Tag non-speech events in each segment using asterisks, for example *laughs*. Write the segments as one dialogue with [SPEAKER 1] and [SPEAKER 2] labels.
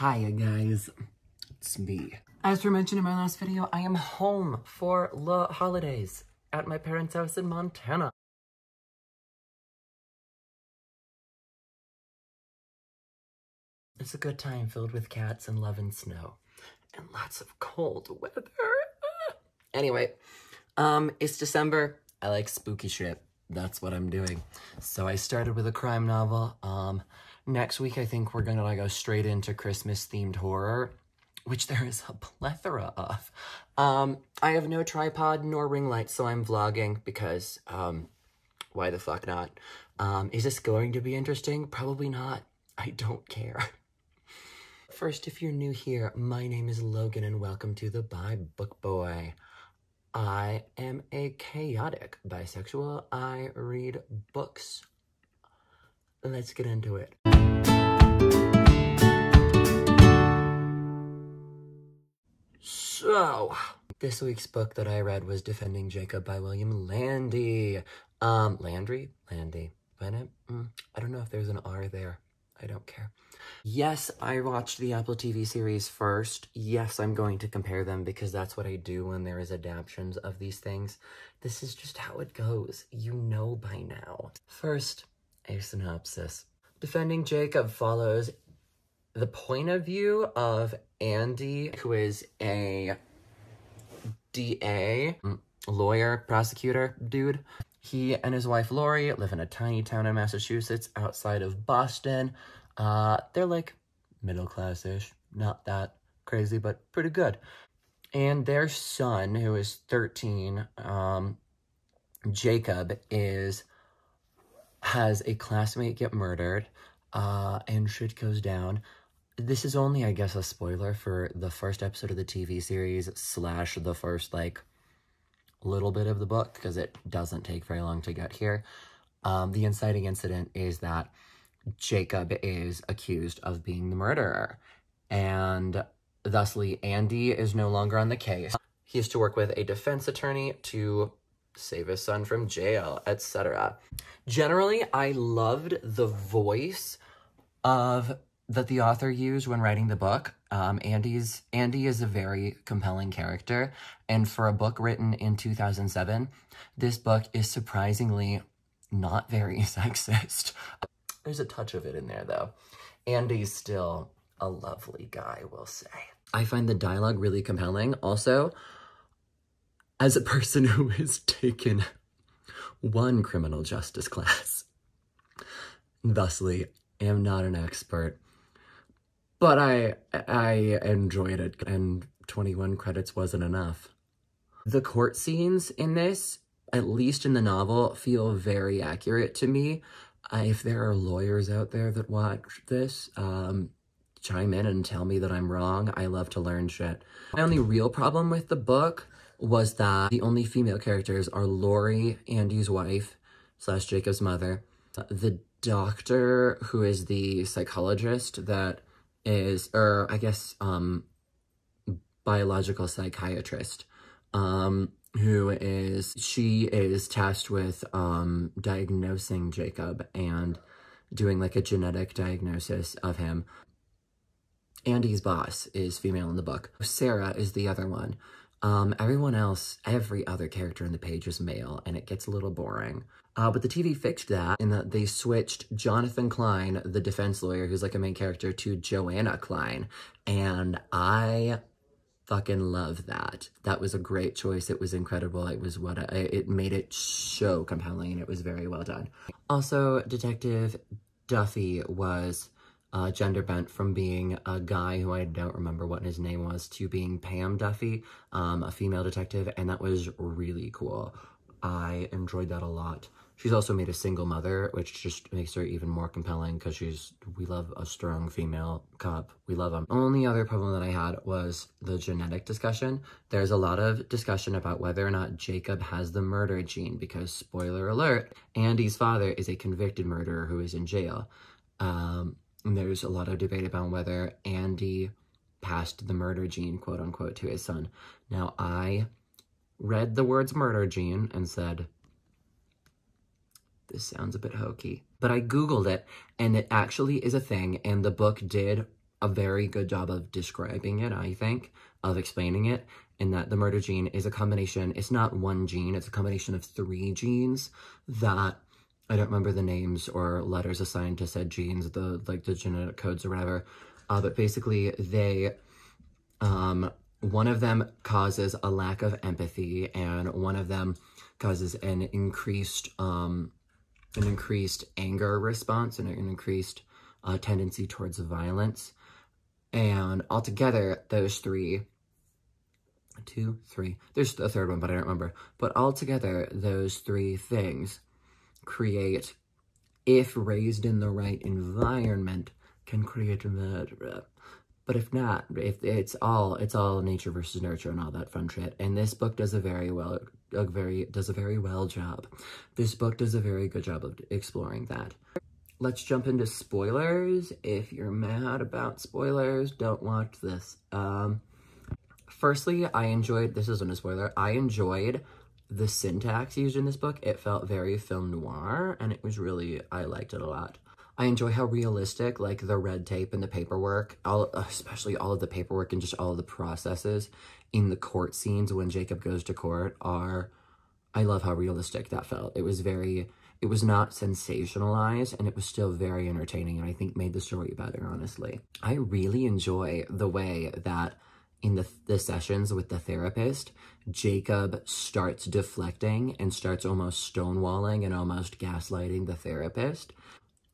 [SPEAKER 1] Hiya guys, it's me. As we mentioned in my last video, I am home for the holidays at my parents' house in Montana. It's a good time filled with cats and love and snow and lots of cold weather. Ah! anyway, um, it's December. I like spooky shit. That's what I'm doing. So I started with a crime novel. Um, Next week, I think we're going to go straight into Christmas themed horror, which there is a plethora of. Um, I have no tripod nor ring light, so I'm vlogging because um, why the fuck not? Um, is this going to be interesting? Probably not. I don't care. *laughs* First, if you're new here, my name is Logan and welcome to the Bye Book Boy. I am a chaotic bisexual. I read books. Let's get into it. So, this week's book that I read was Defending Jacob by William Landy. Um, Landry? Landy. Bennett? Mm, I don't know if there's an R there. I don't care. Yes, I watched the Apple TV series first. Yes, I'm going to compare them because that's what I do when there is adaptations of these things. This is just how it goes. You know by now. First, a synopsis. Defending Jacob follows the point of view of Andy, who is a DA, mm, lawyer, prosecutor dude. He and his wife Lori live in a tiny town in Massachusetts outside of Boston. Uh, they're like middle class ish, not that crazy, but pretty good. And their son, who is 13, um, Jacob, is has a classmate get murdered, uh, and shit goes down this is only, I guess, a spoiler for the first episode of the TV series slash the first, like, little bit of the book because it doesn't take very long to get here. Um, the inciting incident is that Jacob is accused of being the murderer, and thusly, Andy is no longer on the case. He has to work with a defense attorney to save his son from jail, etc. Generally, I loved the voice of that the author used when writing the book. Um, Andy's Andy is a very compelling character, and for a book written in 2007, this book is surprisingly not very *laughs* sexist. There's a touch of it in there, though. Andy's still a lovely guy, we'll say. I find the dialogue really compelling. Also, as a person *laughs* who has taken one criminal justice class, thusly am not an expert but I, I enjoyed it and 21 credits wasn't enough. The court scenes in this, at least in the novel, feel very accurate to me. Uh, if there are lawyers out there that watch this, um, chime in and tell me that I'm wrong. I love to learn shit. My only real problem with the book was that the only female characters are Lori, Andy's wife, slash Jacob's mother, the doctor who is the psychologist that is, or I guess, um, biological psychiatrist, um, who is, she is tasked with, um, diagnosing Jacob and doing like a genetic diagnosis of him. Andy's boss is female in the book. Sarah is the other one. Um, everyone else, every other character in the page is male, and it gets a little boring. Uh, but the TV fixed that in that they switched Jonathan Klein, the defense lawyer, who's like a main character, to Joanna Klein. And I fucking love that. That was a great choice. It was incredible. It was what I, it made it so compelling and it was very well done. Also, Detective Duffy was uh, gender bent from being a guy who I don't remember what his name was to being Pam Duffy, um, a female detective, and that was really cool. I enjoyed that a lot. She's also made a single mother, which just makes her even more compelling because she's, we love a strong female cop. We love them. Only other problem that I had was the genetic discussion. There's a lot of discussion about whether or not Jacob has the murder gene because, spoiler alert, Andy's father is a convicted murderer who is in jail. Um, there's a lot of debate about whether Andy passed the murder gene, quote unquote, to his son. Now, I read the words murder gene and said, this sounds a bit hokey. But I Googled it, and it actually is a thing, and the book did a very good job of describing it, I think, of explaining it, in that the murder gene is a combination, it's not one gene, it's a combination of three genes that I don't remember the names or letters assigned to said genes, the like the genetic codes or whatever. Uh, but basically, they um, one of them causes a lack of empathy, and one of them causes an increased um, an increased anger response and an increased uh, tendency towards violence. And altogether, those three, two, three, there's a third one, but I don't remember. But altogether, those three things create, if raised in the right environment, can create murder. But if not, if it's all it's all nature versus nurture and all that fun shit. And this book does a very well a very does a very well job. This book does a very good job of exploring that. Let's jump into spoilers. If you're mad about spoilers, don't watch this. Um firstly, I enjoyed this isn't a spoiler. I enjoyed the syntax used in this book. It felt very film noir and it was really I liked it a lot. I enjoy how realistic, like the red tape and the paperwork, all, especially all of the paperwork and just all of the processes in the court scenes when Jacob goes to court are, I love how realistic that felt. It was very, it was not sensationalized and it was still very entertaining and I think made the story better, honestly. I really enjoy the way that in the, the sessions with the therapist, Jacob starts deflecting and starts almost stonewalling and almost gaslighting the therapist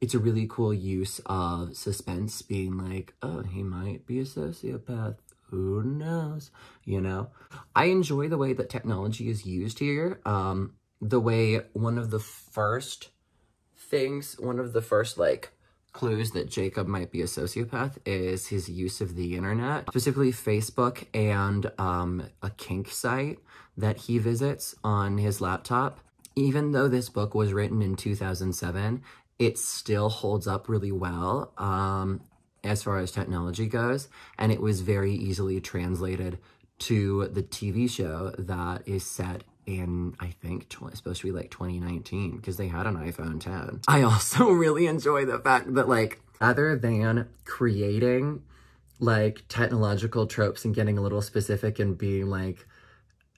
[SPEAKER 1] it's a really cool use of suspense being like, oh, he might be a sociopath. Who knows? You know? I enjoy the way that technology is used here. Um, the way one of the first things, one of the first, like, clues that Jacob might be a sociopath is his use of the internet, specifically Facebook and um, a kink site that he visits on his laptop. Even though this book was written in 2007, it still holds up really well um, as far as technology goes, and it was very easily translated to the TV show that is set in I think tw- supposed to be like 2019 because they had an iPhone 10. *laughs* I also really enjoy the fact that like other than creating like technological tropes and getting a little specific and being like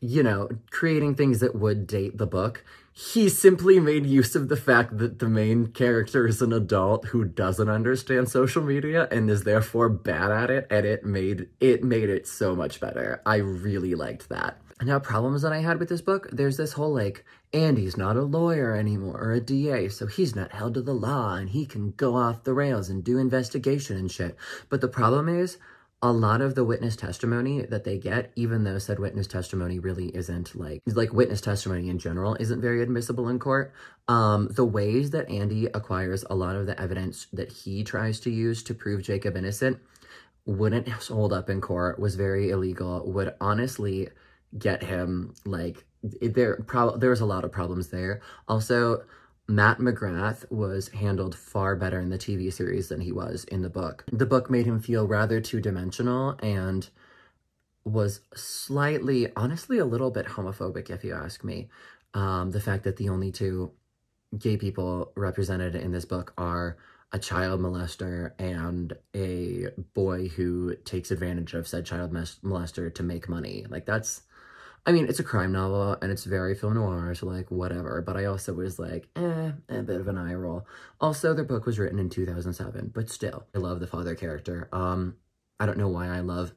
[SPEAKER 1] you know, creating things that would date the book. He simply made use of the fact that the main character is an adult who doesn't understand social media and is therefore bad at it, and it made it made it so much better. I really liked that. Now, problems that I had with this book, there's this whole like, Andy's not a lawyer anymore or a DA, so he's not held to the law and he can go off the rails and do investigation and shit. But the problem is, a lot of the witness testimony that they get, even though said witness testimony really isn't like, like witness testimony in general isn't very admissible in court, um, the ways that Andy acquires a lot of the evidence that he tries to use to prove Jacob innocent wouldn't hold up in court, was very illegal, would honestly get him like, there, pro- there was a lot of problems there. Also, Matt McGrath was handled far better in the TV series than he was in the book. The book made him feel rather two-dimensional and was slightly, honestly, a little bit homophobic, if you ask me. Um, the fact that the only two gay people represented in this book are a child molester and a boy who takes advantage of said child molester to make money. Like, that's I mean, it's a crime novel and it's very film noir, so like whatever. But I also was like, eh, a bit of an eye roll. Also, their book was written in 2007, but still, I love the father character. Um, I don't know why I love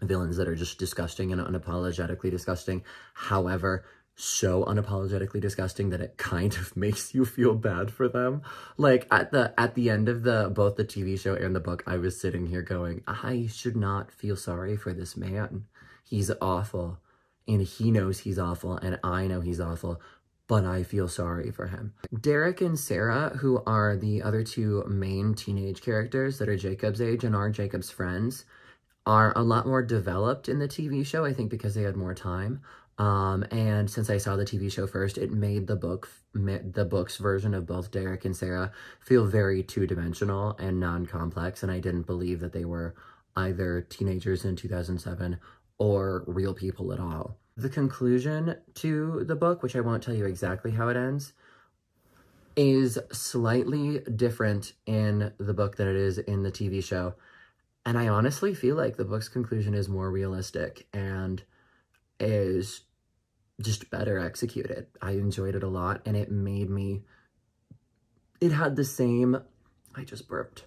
[SPEAKER 1] villains that are just disgusting and unapologetically disgusting. However, so unapologetically disgusting that it kind of *laughs* makes you feel bad for them. Like at the at the end of the both the TV show and the book, I was sitting here going, I should not feel sorry for this man. He's awful and he knows he's awful and I know he's awful, but I feel sorry for him. Derek and Sarah, who are the other two main teenage characters that are Jacob's age and are Jacob's friends, are a lot more developed in the TV show, I think because they had more time. Um, and since I saw the TV show first, it made the book, the book's version of both Derek and Sarah feel very two-dimensional and non-complex, and I didn't believe that they were either teenagers in 2007 or real people at all. The conclusion to the book, which I won't tell you exactly how it ends, is slightly different in the book than it is in the TV show. And I honestly feel like the book's conclusion is more realistic and is just better executed. I enjoyed it a lot and it made me, it had the same, I just burped,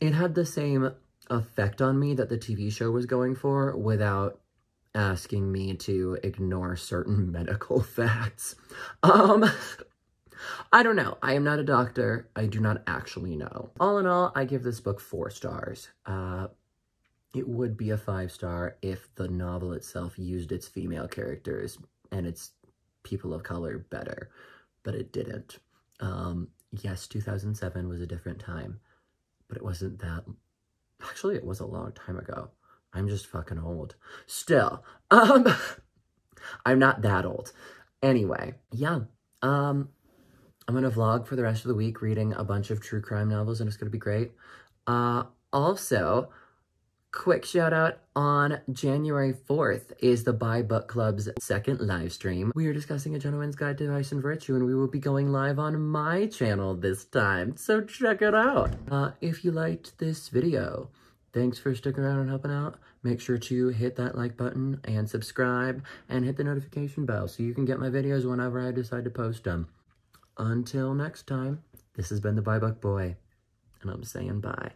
[SPEAKER 1] it had the same effect on me that the TV show was going for without asking me to ignore certain *laughs* medical facts. Um, I don't know. I am not a doctor. I do not actually know. All in all, I give this book four stars. Uh, it would be a five star if the novel itself used its female characters and its people of color better, but it didn't. Um, yes, 2007 was a different time, but it wasn't that... Actually, it was a long time ago. I'm just fucking old. Still, um, *laughs* I'm not that old. Anyway, yeah, um, I'm gonna vlog for the rest of the week reading a bunch of true crime novels and it's gonna be great. Uh, also, quick shout out on January 4th is the Buy Book Club's second live stream. We are discussing A Gentleman's Guide to Vice and Virtue and we will be going live on my channel this time, so check it out. Uh, if you liked this video, Thanks for sticking around and helping out. Make sure to hit that like button and subscribe and hit the notification bell so you can get my videos whenever I decide to post them. Until next time, this has been the Bye Buck Boy, and I'm saying bye.